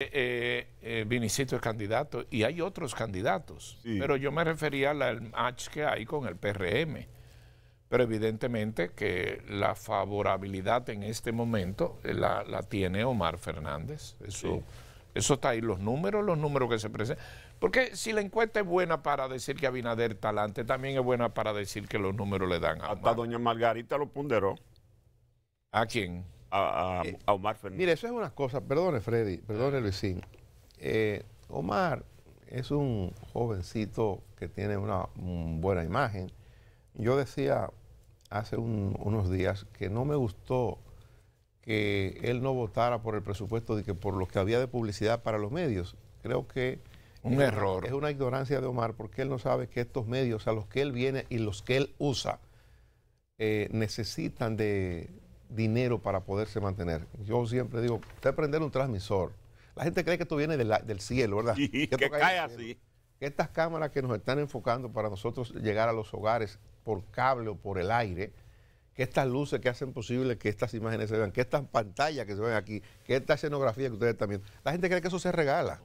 Eh, eh, eh, Vinicito es candidato y hay otros candidatos, pero yo me refería al match que hay con el PRM. Pero evidentemente que la favorabilidad en este momento eh, la, tiene Omar Fernández. Eso, está ahí, los números, los números que se presentan. Porque si la encuesta es buena para decir que Abinader talante también es buena para decir que los números le dan a Omar. Hasta doña Margarita lo ponderó. ¿A quién? a, eh, Omar Fernández. Mire, eso es una cosa, perdone Freddy, perdone Luisín. Eh, Omar es un jovencito que tiene una, buena imagen. Yo decía hace unos días que no me gustó que él no votara por el presupuesto de que por lo que había de publicidad para los medios. Creo que un es, error. Es una ignorancia de Omar porque él no sabe que estos medios a los que él viene y los que él usa eh, necesitan de, dinero para poderse mantener. Yo siempre digo, usted prender un transmisor. La gente cree que esto viene del cielo, ¿verdad? que, cae así. estas cámaras que nos están enfocando para nosotros llegar a los hogares por cable o por el aire, que estas luces que hacen posible que estas imágenes se vean, que estas pantallas que se ven aquí, que esta escenografía que ustedes también, la gente cree que eso se regala.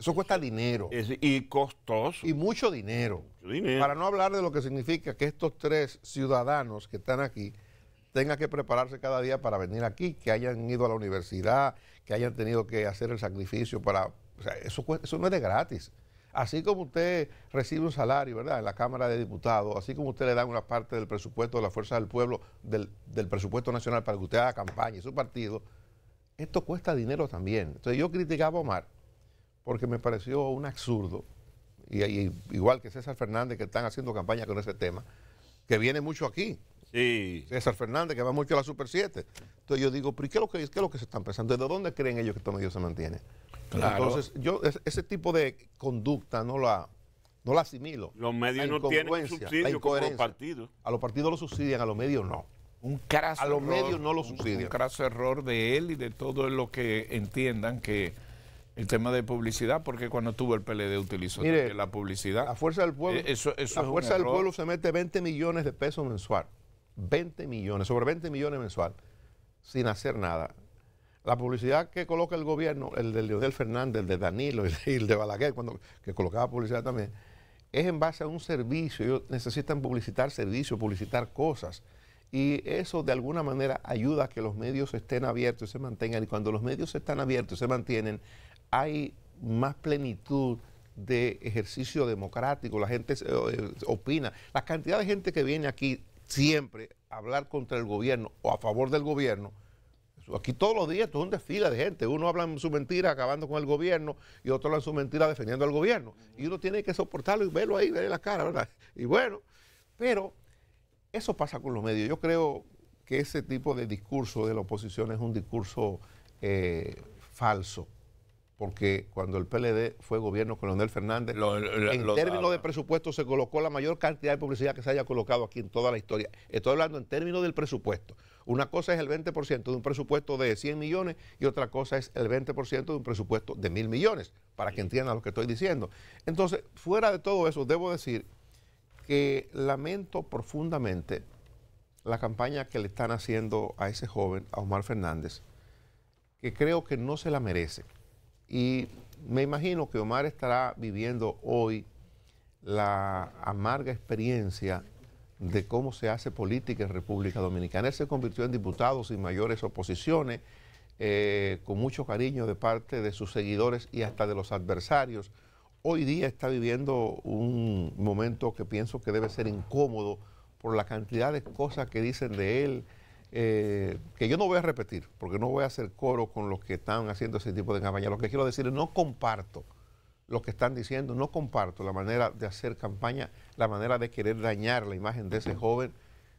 Eso cuesta dinero. y costoso. Y mucho dinero. mucho dinero. Para no hablar de lo que significa que estos tres ciudadanos que están aquí tenga que prepararse cada día para venir aquí, que hayan ido a la universidad, que hayan tenido que hacer el sacrificio para... eso, eso no es de gratis. Así como usted recibe un salario, ¿verdad?, en la Cámara de Diputados, así como usted le da una parte del presupuesto de la Fuerza del Pueblo, del, presupuesto nacional para que usted haga campaña y su partido, esto cuesta dinero también. Entonces yo criticaba a Omar porque me pareció un absurdo, y igual que César Fernández que están haciendo campaña con ese tema, que viene mucho aquí, César Fernández, que va mucho a la Super 7. Entonces yo digo, ¿pero qué es lo que, qué es lo que se están pensando? ¿De dónde creen ellos que estos medios se mantienen? Entonces, yo ese tipo de conducta no la, no la asimilo. Los medios no tienen subsidio como los partidos. A los partidos lo subsidian, a los medios no. Un craso a los medios no lo subsidian. Un, craso error de él y de todo lo que entiendan que el tema de publicidad, porque cuando tuvo el PLD utilizó la publicidad. a fuerza del pueblo, eh, pueblo se mete 20 millones de pesos mensual 20 millones, sobre 20 millones mensual, sin hacer nada. La publicidad que coloca el gobierno, el de Leonel Fernández, el de Danilo y el de Balaguer, cuando, que colocaba publicidad también, es en base a un servicio. Ellos necesitan publicitar servicios, publicitar cosas. Y eso de alguna manera ayuda a que los medios estén abiertos y se mantengan. Y cuando los medios están abiertos y se mantienen, hay más plenitud de ejercicio democrático, la gente eh, opina. La cantidad de gente que viene aquí siempre hablar contra el gobierno o a favor del gobierno. Aquí todos los días esto es un desfile de gente. Uno habla su mentira acabando con el gobierno y otro habla su mentira defendiendo al gobierno. Y uno tiene que soportarlo y verlo ahí, verle la cara, ¿verdad? Y bueno, pero eso pasa con los medios. Yo creo que ese tipo de discurso de la oposición es un discurso eh, falso porque cuando el PLD fue gobierno con Leonel Fernández, en términos ah. de presupuesto se colocó la mayor cantidad de publicidad que se haya colocado aquí en toda la historia. Estoy hablando en términos del presupuesto. Una cosa es el 20% de un presupuesto de 100 millones y otra cosa es el 20% de un presupuesto de mil millones, para que entiendan lo que estoy diciendo. Entonces, fuera de todo eso, debo decir que lamento profundamente la campaña que le están haciendo a ese joven, a Omar Fernández, que creo que no se la merece. Y me imagino que Omar estará viviendo hoy la amarga experiencia de cómo se hace política en República Dominicana. Él se convirtió en diputado sin mayores oposiciones, eh, con mucho cariño de parte de sus seguidores y hasta de los adversarios. Hoy día está viviendo un momento que pienso que debe ser incómodo por la cantidad de cosas que dicen de él, eh, que yo no voy a repetir, porque no voy a hacer coro con los que están haciendo ese tipo de campaña. Lo que quiero decir es, no comparto lo que están diciendo, no comparto la manera de hacer campaña, la manera de querer dañar la imagen de ese joven,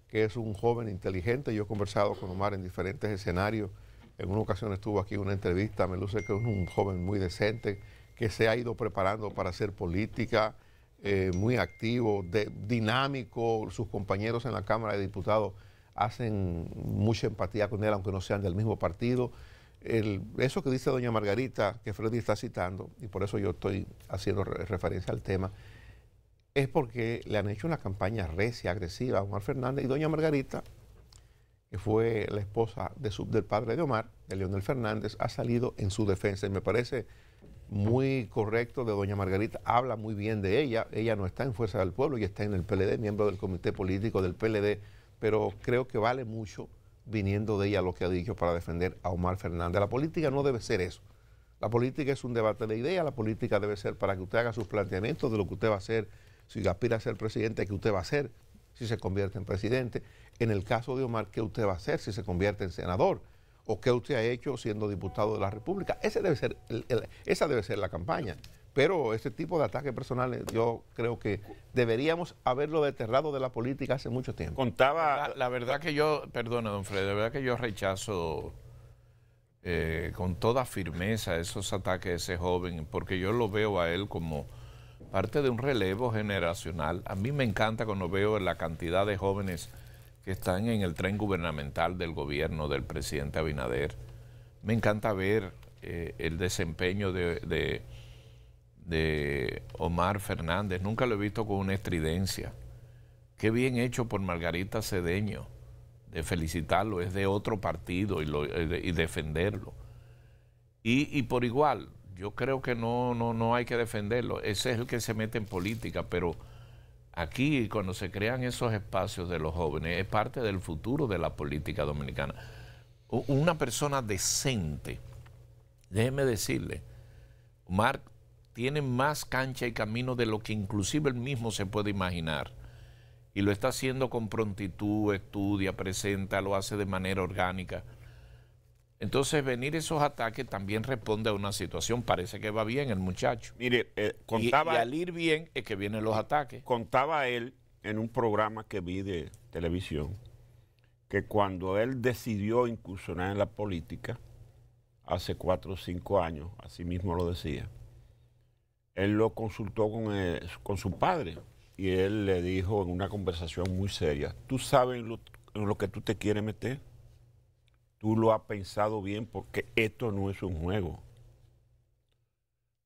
que es un joven inteligente. Yo he conversado con Omar en diferentes escenarios. En una ocasión estuvo aquí en una entrevista, me luce que es un joven muy decente, que se ha ido preparando para hacer política, eh, muy activo, dinámico, sus compañeros en la Cámara de Diputados hacen mucha empatía con él, aunque no sean del mismo partido. El, eso que dice doña Margarita, que Freddy está citando, y por eso yo estoy haciendo referencia al tema, es porque le han hecho una campaña recia, agresiva a Omar Fernández y doña Margarita, que fue la esposa del padre de Omar, de Leonel Fernández, ha salido en su defensa y me parece muy correcto de doña Margarita, habla muy bien de ella, ella no está en Fuerza del Pueblo y está en el PLD, miembro del comité político del PLD pero creo que vale mucho viniendo de ella lo que ha dicho para defender a Omar Fernández. La política no debe ser eso. La política es un debate de ideas, la política debe ser para que usted haga sus planteamientos de lo que usted va a hacer, si aspira a ser presidente, qué usted va a hacer si se convierte en presidente. En el caso de Omar, ¿qué usted va a hacer si se convierte en senador? ¿O qué usted ha hecho siendo diputado de la República? Ese debe ser esa debe ser la campaña. Pero ese tipo de ataques personales yo creo que deberíamos haberlo deterrado de la política hace mucho tiempo. Contaba... La, verdad que yo, perdona don Fred, la verdad que yo rechazo eh, con toda firmeza esos ataques de ese joven, porque yo lo veo a él como parte de un relevo generacional. A mí me encanta cuando veo la cantidad de jóvenes que están en el tren gubernamental del gobierno del presidente Abinader. Me encanta ver eh, el desempeño de de Omar Fernández. Nunca lo he visto con una estridencia. Qué bien hecho por Margarita Cedeño de felicitarlo, es de otro partido y, eh, defenderlo. Y, por igual, yo creo que no, no, no hay que defenderlo. Ese es el que se mete en política, pero aquí cuando se crean esos espacios de los jóvenes, es parte del futuro de la política dominicana. Una persona decente, déjeme decirle, Mark tiene más cancha y camino de lo que inclusive él mismo se puede imaginar. Y lo está haciendo con prontitud, estudia, presenta, lo hace de manera orgánica. Entonces, venir esos ataques también responde a una situación. Parece que va bien el muchacho. Mire, eh, contaba. Y, y, al ir bien es que vienen los ataques. Contaba él en un programa que vi de televisión que cuando él decidió incursionar en la política, hace cuatro o cinco años, así mismo lo decía, él lo consultó eh, con, su padre y él le dijo en una conversación muy seria, ¿tú sabes lo, en lo que tú te quieres meter? Tú lo has pensado bien porque esto no es un juego.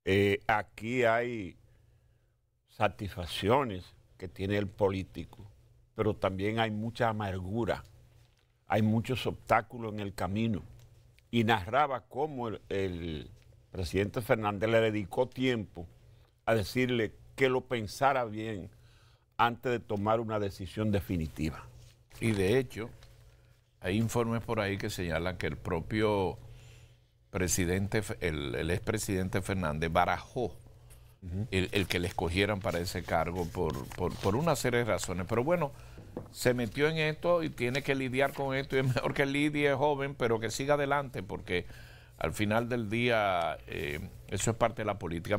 Eh, aquí hay satisfacciones que tiene el político, pero también hay mucha amargura, hay muchos obstáculos en el camino. Y narraba cómo el presidente Fernández le dedicó tiempo a decirle que lo pensara bien antes de tomar una decisión definitiva. Y de hecho, hay informes por ahí que señalan que el propio presidente, el, el expresidente Fernández barajó el, que le escogieran para ese cargo por, una serie de razones. Pero bueno, se metió en esto y tiene que lidiar con esto y es mejor que lidie joven, pero que siga adelante porque al final del día eh, eso es parte de la política.